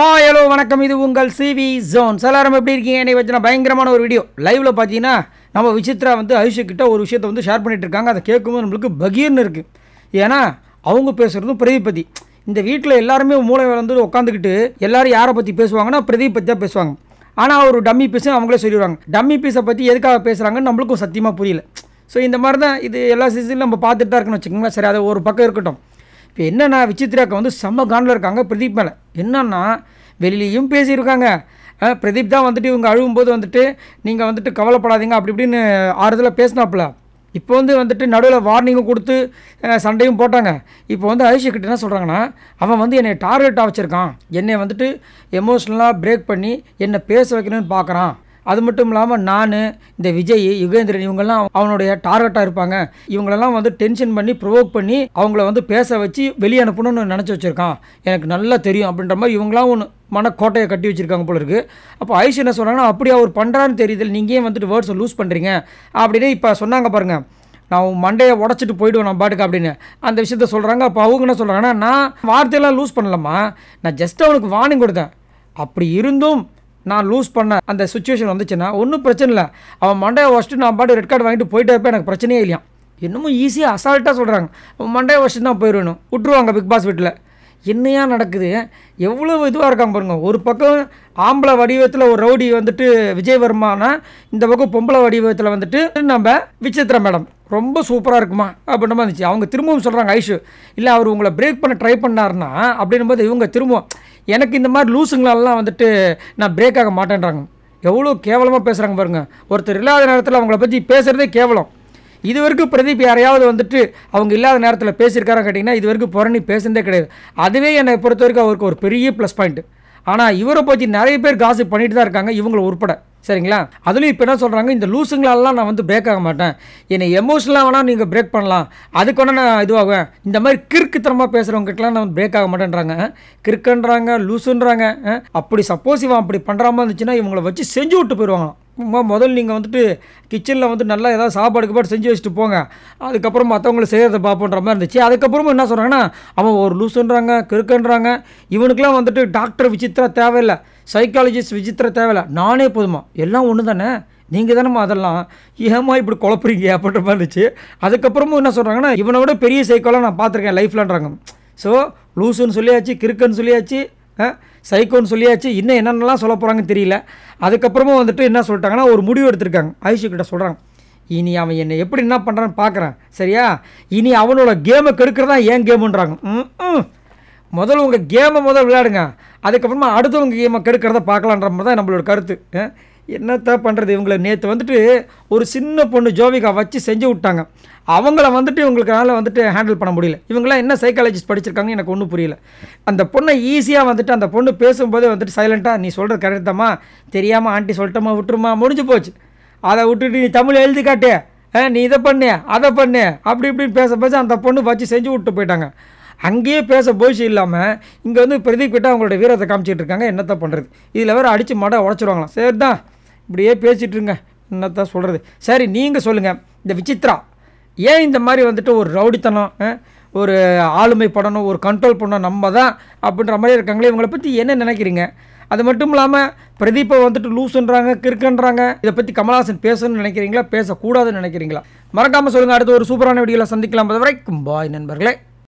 hi hello வணக்கம் இது உங்கள் சிவி ஜோன்ஸ் எல்லாரும் எப்படி இருக்கீங்க என்னை வச்சு பயங்கரமான ஒரு வீடியோ லைவில் பார்த்தீங்கன்னா நம்ம விசித்ரா வந்து ஐஷுக்கிட்ட ஒரு விஷயத்தை வந்து ஷேர் பண்ணிகிட்டு இருக்காங்க அதை கேட்கும்போது நம்மளுக்கு பகீர்னு இருக்குது ஏன்னா அவங்க பேசுகிறதும் பிரதிபதி இந்த வீட்டில் எல்லாருமே மூளை வந்து உட்காந்துக்கிட்டு எல்லாரும் யாரை பற்றி பேசுவாங்கன்னா பிரதீப் பற்றி தான் பேசுவாங்க ஆனால் ஒரு டம்மி பீஸும் அவங்களே சொல்லிடுவாங்க டம்மி பீஸை பற்றி எதுக்காக பேசுகிறாங்கன்னு நம்மளுக்கும் சத்தியமாக புரியல ஸோ இந்த மாதிரி தான் இது எல்லா சீசனில் நம்ம பார்த்துட்டு தான் இருக்குன்னு வச்சுக்கோங்களேன் சரி அதை ஒரு பக்கம் இருக்கட்டும் இப்போ என்னென்னா விசித்ராக்கு வந்து செம்ம கானில் இருக்காங்க பிரதீப் மேலே என்னன்னா வெளிலேயும் பேசியிருக்காங்க பிரதீப் தான் வந்துட்டு இவங்க அழுகும்போது வந்துட்டு நீங்கள் வந்துட்டு கவலைப்படாதீங்க அப்படி இப்படின்னு ஆறுதலாக பேசினாப்புல இப்போ வந்து வந்துட்டு நடுவில் வார்னிங்கும் கொடுத்து சண்டையும் போட்டாங்க இப்போ வந்து கிட்ட என்ன சொல்கிறாங்கன்னா அவன் வந்து என்னை டார்கெட்டாக வச்சுருக்கான் என்னை வந்துட்டு எமோஷ்னலாக பிரேக் பண்ணி என்னை பேச வைக்கணும்னு பார்க்குறான் அது மட்டும் இல்லாமல் நான் இந்த விஜய் யுகேந்திரன் இவங்கெல்லாம் அவனுடைய டார்கெட்டாக இருப்பாங்க இவங்களெல்லாம் வந்து டென்ஷன் பண்ணி ப்ரொவோக் பண்ணி அவங்கள வந்து பேச வச்சு வெளியே அனுப்பணும்னு நினச்சி வச்சுருக்கான் எனக்கு நல்லா தெரியும் அப்படின்ற மாதிரி இவங்களாம் ஒன்று மனக்கோட்டையை கட்டி வச்சுருக்காங்க போல இருக்குது அப்போ ஐஷு என்ன சொன்னாங்கன்னா அப்படி அவர் பண்ணுறான்னு தெரியுது நீங்கள் வந்துட்டு வேர்ட்ஸை லூஸ் பண்ணுறீங்க அப்படின்னு இப்போ சொன்னாங்க பாருங்கள் நான் மண்டையை உடச்சிட்டு போயிடுவேன் நான் பாட்டுக்கு அப்படின்னு அந்த விஷயத்த சொல்கிறாங்க அப்போ அவங்க என்ன சொல்கிறாங்கன்னா நான் வார்த்தையெல்லாம் லூஸ் பண்ணலம்மா நான் ஜஸ்ட் அவனுக்கு வார்னிங் கொடுத்தேன் அப்படி இருந்தும் நான் லூஸ் பண்ண அந்த சுச்சுவேஷன் வந்துச்சுன்னா ஒன்றும் பிரச்சனை இல்லை அவன் மண்டையை வச்சுட்டு நான் பாட்டு ரெட் கார்டு வாங்கிட்டு போயிட்டே இருப்பேன் எனக்கு பிரச்சனையே இல்லையா இன்னமும் ஈஸியாக அசால்ட்டாக சொல்கிறாங்க மண்டையை வச்சுட்டு தான் போயிடணும் விட்ருவாங்க பிக் பாஸ் வீட்டில் என்னையா நடக்குது எவ்வளோ இதுவாக இருக்காங்க பாருங்க ஒரு பக்கம் ஆம்பளை வடிவத்தில் ஒரு ரவுடி வந்துட்டு விஜயவர்மானா இந்த பக்கம் பொம்பளை வடிவத்தில் வந்துட்டு நம்ம விசித்ரா மேடம் ரொம்ப சூப்பராக இருக்குமா அப்படின்ற இருந்துச்சு அவங்க திரும்பவும் சொல்கிறாங்க ஐஷு இல்லை அவர் உங்களை பிரேக் பண்ண ட்ரை பண்ணார்னா அப்படின்னும் போது இவங்க திரும்பவும் எனக்கு இந்த மாதிரி லூசுங்களாலாம் வந்துட்டு நான் பிரேக் ஆக மாட்டேன்றாங்க எவ்வளோ கேவலமாக பேசுகிறாங்க பாருங்கள் ஒருத்தர் இல்லாத நேரத்தில் அவங்கள பற்றி பேசுகிறதே கேவலம் இது வரைக்கும் பிரதீப் யாரையாவது வந்துட்டு அவங்க இல்லாத நேரத்தில் பேசியிருக்காரன்னு கேட்டிங்கன்னா இது வரைக்கும் புறணி பேசுனதே கிடையாது அதுவே என்னை பொறுத்த வரைக்கும் அவருக்கு ஒரு பெரிய ப்ளஸ் பாயிண்ட் ஆனால் இவரை பற்றி நிறைய பேர் காசு பண்ணிட்டு தான் இருக்காங்க இவங்களை உட்பட சரிங்களா அதுலேயும் இப்போ என்ன சொல்கிறாங்க இந்த லூஸுங்களாலாம் நான் வந்து பிரேக் ஆக மாட்டேன் என்னை எமோஷனலாக வேணால் நீங்கள் பிரேக் பண்ணலாம் அதுக்கு வேணால் நான் இதுவாகுவேன் இந்த மாதிரி கிறுக்குத்தனமாக பேசுகிறவங்ககிட்டலாம் நான் பிரேக் ஆக மாட்டேன்றாங்க கிறுக்குன்றாங்க லூஸுன்றாங்க அப்படி சப்போஸ் இவன் அப்படி பண்ணுறாமல் இருந்துச்சுன்னா இவங்களை வச்சு செஞ்சு விட்டு போயிடுவாங்க முதல்ல நீங்கள் வந்துட்டு கிச்சனில் வந்து நல்லா ஏதாவது சாப்பாடு கப்பாடு செஞ்சு வச்சுட்டு போங்க அதுக்கப்புறம் மற்றவங்களை செய்கிறத பார்ப்போன்ற மாதிரி இருந்துச்சு அதுக்கப்புறமும் என்ன சொல்கிறாங்கன்னா அவன் ஒரு லூசுன்றாங்க கிறுக்குன்றாங்க இவனுக்கெலாம் வந்துட்டு டாக்டர் விசித்திரா தேவையில்லை சைக்காலஜிஸ்ட் விசித்திரா தேவையில்லை நானே போதுமா எல்லாம் ஒன்று தானே நீங்கள் தானே அதெல்லாம் ஏமா இப்படி குழப்புறீங்க அப்படின்ற மாதிரி இருந்துச்சு அதுக்கப்புறமும் என்ன சொல்கிறாங்கன்னா இவனை விட பெரிய சைக்கோலாம் நான் பார்த்துருக்கேன் லைஃப்லன்றாங்க ஸோ லூசுன்னு சொல்லியாச்சு கிறுக்குன்னு சொல்லியாச்சு சைக்கோன்னு சொல்லியாச்சு இன்னும் என்னென்னலாம் சொல்ல போகிறாங்கன்னு தெரியல அதுக்கப்புறமா வந்துட்டு என்ன சொல்லிட்டாங்கன்னா ஒரு முடிவு எடுத்திருக்காங்க கிட்ட சொல்கிறாங்க இனி அவன் என்னை எப்படி என்ன பண்ணுறான்னு பார்க்குறான் சரியா இனி அவனோட கேமை கெடுக்கிறதா ஏன் கேமுன்றாங்க ம் முதல்ல உங்கள் கேமை முதல் விளையாடுங்க அதுக்கப்புறமா அடுத்தவங்க கேமை கெடுக்கிறத பார்க்கலான்ற மாதிரி தான் நம்மளோட கருத்து என்னத்தான் பண்ணுறது இவங்கள நேற்று வந்துட்டு ஒரு சின்ன பொண்ணு ஜோவிகா வச்சு செஞ்சு விட்டாங்க அவங்கள வந்துட்டு இவங்களுக்கனால வந்துட்டு ஹேண்டில் பண்ண முடியல இவங்களாம் என்ன சைக்காலஜிஸ்ட் படிச்சிருக்காங்க எனக்கு ஒன்றும் புரியல அந்த பொண்ணை ஈஸியாக வந்துட்டு அந்த பொண்ணு பேசும்போதே வந்துட்டு சைலண்ட்டாக நீ சொல்கிறது கரெக்டாம்மா தெரியாமல் ஆண்டி சொல்லிட்டோமா விட்டுருமா முடிஞ்சு போச்சு அதை விட்டுட்டு நீ தமிழ் எழுதி ஆ நீ இதை பண்ணு அதை பண்ணு அப்படி இப்படின்னு பேச பேச அந்த பொண்ணு வச்சு செஞ்சு விட்டு போயிட்டாங்க அங்கேயே பேச போய்ச்சி இல்லாமல் இங்கே வந்து பிரதீப் கிட்ட அவங்களோட வீரத்தை காமிச்சிட்ருக்காங்க இருக்காங்க என்னத்தை பண்ணுறது இதில் வேறு அடித்து மடம் உடச்சிடுவாங்களாம் சரி தான் இப்படியே பேசிகிட்ருங்க என்னத்தான் சொல்கிறது சரி நீங்கள் சொல்லுங்கள் இந்த விசித்ரா ஏன் இந்த மாதிரி வந்துட்டு ஒரு ரவுடித்தனம் ஒரு ஆளுமை படணும் ஒரு கண்ட்ரோல் பண்ணணும் நம்ம தான் அப்படின்ற மாதிரி இருக்காங்களே இவங்களை பற்றி என்ன நினைக்கிறீங்க அது மட்டும் இல்லாமல் பிரதீப்பை வந்துட்டு லூசுன்றாங்க கிறுக்குன்றாங்க இதை பற்றி கமல்ஹாசன் பேசணும்னு நினைக்கிறீங்களா பேசக்கூடாதுன்னு நினைக்கிறீங்களா மறக்காமல் சொல்லுங்கள் அடுத்து ஒரு சூப்பரான வீடியோவில் சந்திக்கலாம் பாய் நண்பர்களே